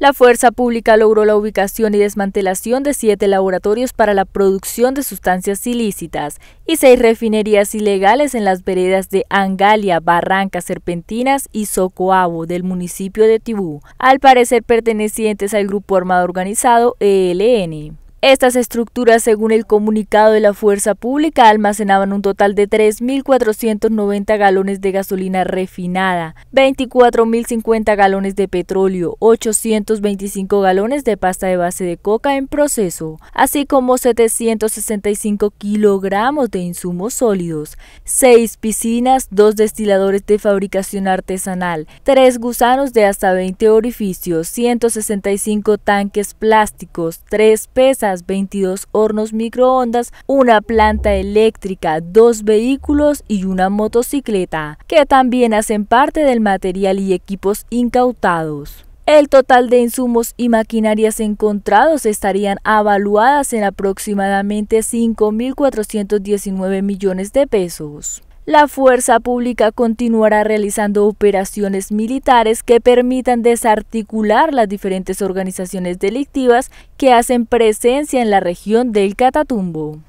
La Fuerza Pública logró la ubicación y desmantelación de siete laboratorios para la producción de sustancias ilícitas y seis refinerías ilegales en las veredas de Angalia, Barranca, Serpentinas y Socoabo del municipio de Tibú, al parecer pertenecientes al grupo armado organizado ELN. Estas estructuras, según el comunicado de la Fuerza Pública, almacenaban un total de 3.490 galones de gasolina refinada, 24.050 galones de petróleo, 825 galones de pasta de base de coca en proceso, así como 765 kilogramos de insumos sólidos, 6 piscinas, 2 destiladores de fabricación artesanal, 3 gusanos de hasta 20 orificios, 165 tanques plásticos, 3 pesas, 22 hornos microondas, una planta eléctrica, dos vehículos y una motocicleta, que también hacen parte del material y equipos incautados. El total de insumos y maquinarias encontrados estarían avaluadas en aproximadamente 5.419 millones de pesos la fuerza pública continuará realizando operaciones militares que permitan desarticular las diferentes organizaciones delictivas que hacen presencia en la región del Catatumbo.